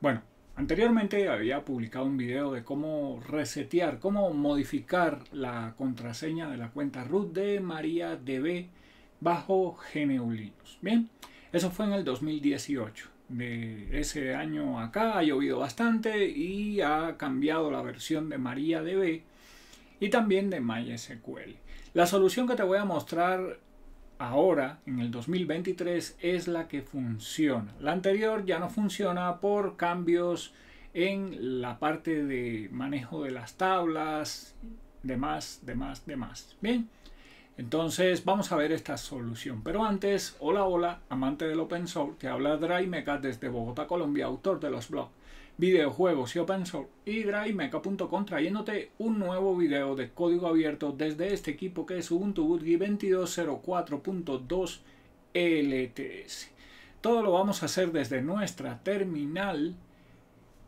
Bueno, anteriormente había publicado un video de cómo resetear, cómo modificar la contraseña de la cuenta root de MariaDB bajo GNU Bien, eso fue en el 2018. De ese año acá ha llovido bastante y ha cambiado la versión de MariaDB y también de MySQL. La solución que te voy a mostrar ahora, en el 2023, es la que funciona. La anterior ya no funciona por cambios en la parte de manejo de las tablas, demás, demás, demás. Bien, entonces vamos a ver esta solución. Pero antes, hola, hola, amante del open source, que habla Draimeca desde Bogotá, Colombia, autor de los blogs videojuegos y open source y drivemeca.com trayéndote un nuevo video de código abierto desde este equipo que es Ubuntu Bootgui 2204.2 LTS. Todo lo vamos a hacer desde nuestra terminal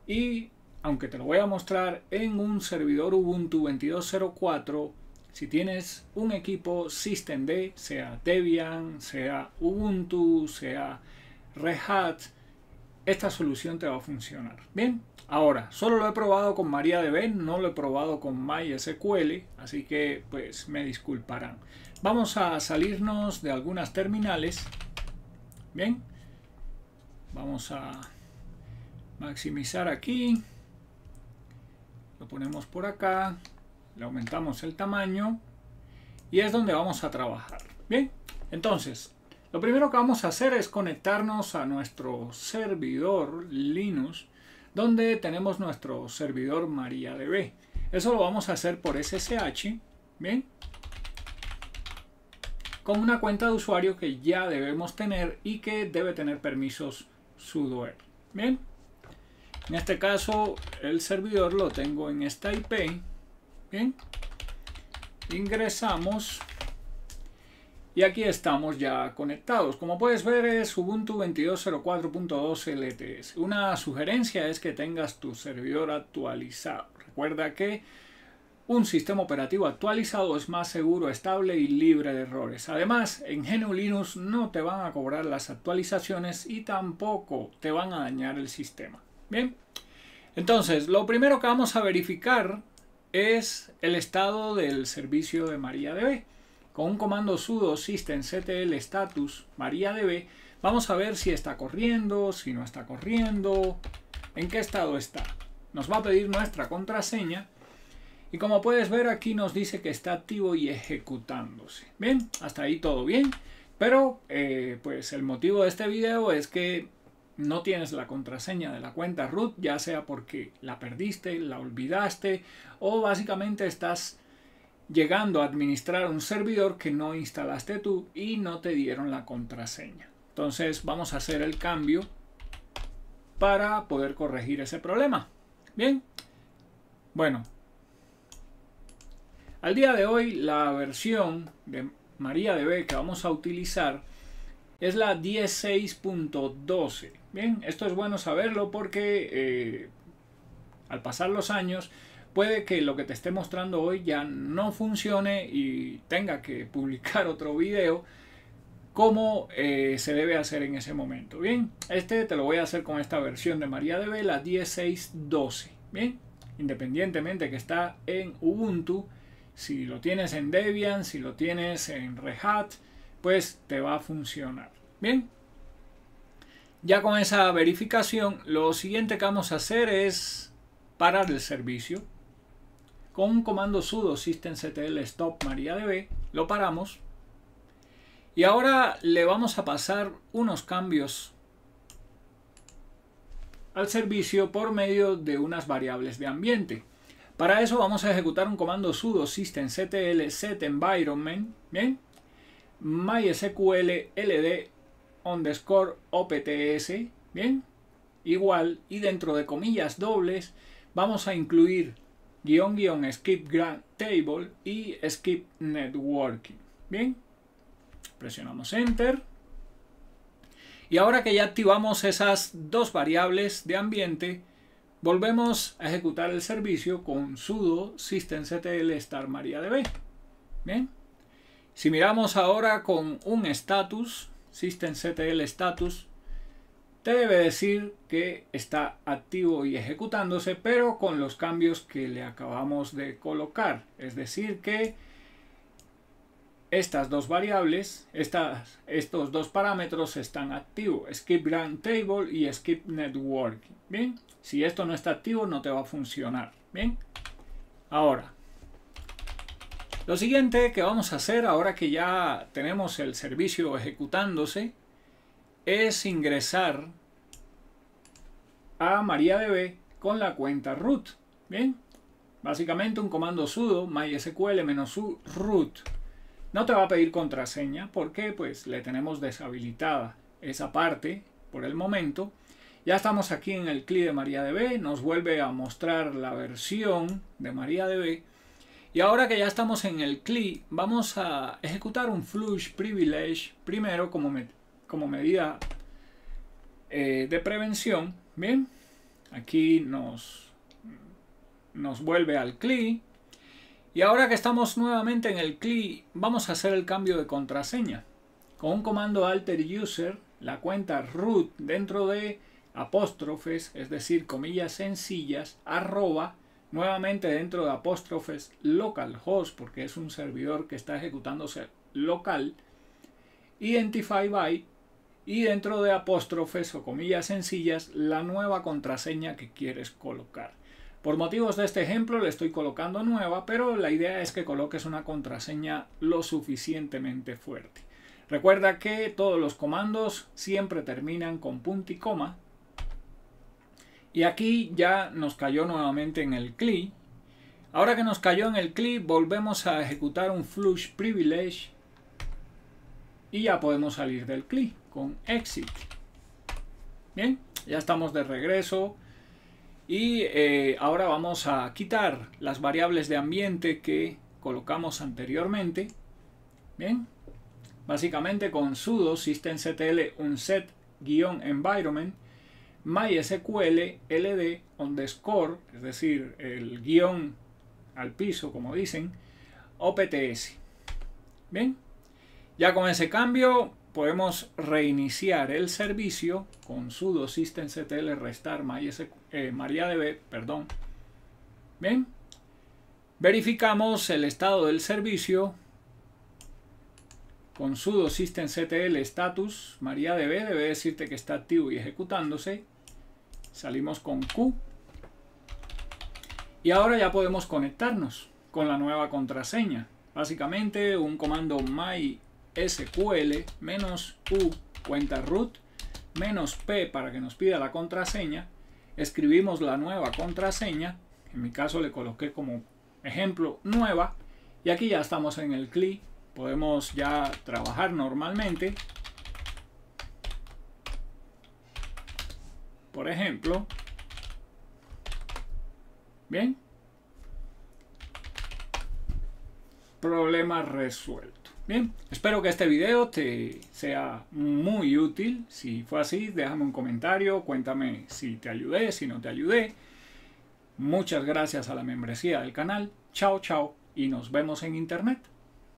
y aunque te lo voy a mostrar en un servidor Ubuntu 2204, si tienes un equipo Systemd, sea Debian, sea Ubuntu, sea Red Hat, esta solución te va a funcionar. Bien, ahora, solo lo he probado con MariaDB, no lo he probado con MySQL, así que pues me disculparán. Vamos a salirnos de algunas terminales. Bien, vamos a maximizar aquí. Lo ponemos por acá, le aumentamos el tamaño y es donde vamos a trabajar. Bien, entonces lo primero que vamos a hacer es conectarnos a nuestro servidor Linux, donde tenemos nuestro servidor MariaDB. Eso lo vamos a hacer por SSH, ¿bien? Con una cuenta de usuario que ya debemos tener y que debe tener permisos sudoer ¿bien? En este caso, el servidor lo tengo en esta IP, ¿bien? Ingresamos y aquí estamos ya conectados. Como puedes ver es Ubuntu 22.04.2 LTS. Una sugerencia es que tengas tu servidor actualizado. Recuerda que un sistema operativo actualizado es más seguro, estable y libre de errores. Además, en GNU Linux no te van a cobrar las actualizaciones y tampoco te van a dañar el sistema. Bien, entonces lo primero que vamos a verificar es el estado del servicio de MariaDB con un comando sudo systemctl status mariadb, vamos a ver si está corriendo, si no está corriendo, en qué estado está. Nos va a pedir nuestra contraseña y como puedes ver aquí nos dice que está activo y ejecutándose. Bien, hasta ahí todo bien. Pero eh, pues el motivo de este video es que no tienes la contraseña de la cuenta root, ya sea porque la perdiste, la olvidaste o básicamente estás llegando a administrar un servidor que no instalaste tú y no te dieron la contraseña. Entonces vamos a hacer el cambio para poder corregir ese problema. Bien, bueno, al día de hoy la versión de María que vamos a utilizar es la 16.12. Bien, esto es bueno saberlo porque eh, al pasar los años puede que lo que te esté mostrando hoy ya no funcione y tenga que publicar otro video cómo eh, se debe hacer en ese momento. Bien, este te lo voy a hacer con esta versión de María de Vela 1612. Bien, independientemente que está en Ubuntu, si lo tienes en Debian, si lo tienes en Red Hat, pues te va a funcionar. Bien, ya con esa verificación, lo siguiente que vamos a hacer es parar el servicio. Con un comando sudo systemctl stop mariadb lo paramos. Y ahora le vamos a pasar unos cambios al servicio por medio de unas variables de ambiente. Para eso vamos a ejecutar un comando sudo systemctl environment ¿bien? mysql ld underscore opts, ¿bien? Igual, y dentro de comillas dobles vamos a incluir guión guión skip grant table y skip networking. Bien, presionamos enter. Y ahora que ya activamos esas dos variables de ambiente, volvemos a ejecutar el servicio con sudo systemctl star mariadb. Bien, si miramos ahora con un status, systemctl status, te debe decir que está activo y ejecutándose, pero con los cambios que le acabamos de colocar. Es decir, que estas dos variables, estas, estos dos parámetros están activos, skip table y skip network. Bien, si esto no está activo no te va a funcionar. Bien, ahora, lo siguiente que vamos a hacer ahora que ya tenemos el servicio ejecutándose es ingresar a MariaDB con la cuenta root. Bien, básicamente un comando sudo mysql-u root. No te va a pedir contraseña porque pues le tenemos deshabilitada esa parte por el momento. Ya estamos aquí en el CLI de MariaDB, nos vuelve a mostrar la versión de MariaDB. Y ahora que ya estamos en el CLI, vamos a ejecutar un flush privilege primero como, como medida eh, de prevención. Bien, aquí nos, nos vuelve al CLI. Y ahora que estamos nuevamente en el CLI, vamos a hacer el cambio de contraseña. Con un comando alter user, la cuenta root dentro de apóstrofes, es decir, comillas sencillas, arroba, nuevamente dentro de apóstrofes localhost, porque es un servidor que está ejecutándose local, identify byte y dentro de apóstrofes o comillas sencillas la nueva contraseña que quieres colocar. Por motivos de este ejemplo le estoy colocando nueva, pero la idea es que coloques una contraseña lo suficientemente fuerte. Recuerda que todos los comandos siempre terminan con punto y coma. Y aquí ya nos cayó nuevamente en el CLI. Ahora que nos cayó en el CLI, volvemos a ejecutar un flush privilege y ya podemos salir del CLI con exit. Bien, ya estamos de regreso. Y eh, ahora vamos a quitar las variables de ambiente que colocamos anteriormente. Bien, básicamente con sudo systemctl unset-environment mysql ld underscore, es decir, el guión al piso, como dicen, opts. Bien, ya con ese cambio podemos reiniciar el servicio con sudo systemctl restar eh, mariadb, perdón. Bien. Verificamos el estado del servicio con sudo systemctl status mariadb debe decirte que está activo y ejecutándose. Salimos con Q. Y ahora ya podemos conectarnos con la nueva contraseña. Básicamente un comando my SQL menos U cuenta root menos P para que nos pida la contraseña. Escribimos la nueva contraseña. En mi caso le coloqué como ejemplo nueva. Y aquí ya estamos en el CLI. Podemos ya trabajar normalmente. Por ejemplo. Bien, problema resuelto. Bien, espero que este video te sea muy útil. Si fue así, déjame un comentario, cuéntame si te ayudé, si no te ayudé. Muchas gracias a la membresía del canal. Chao, chao y nos vemos en internet.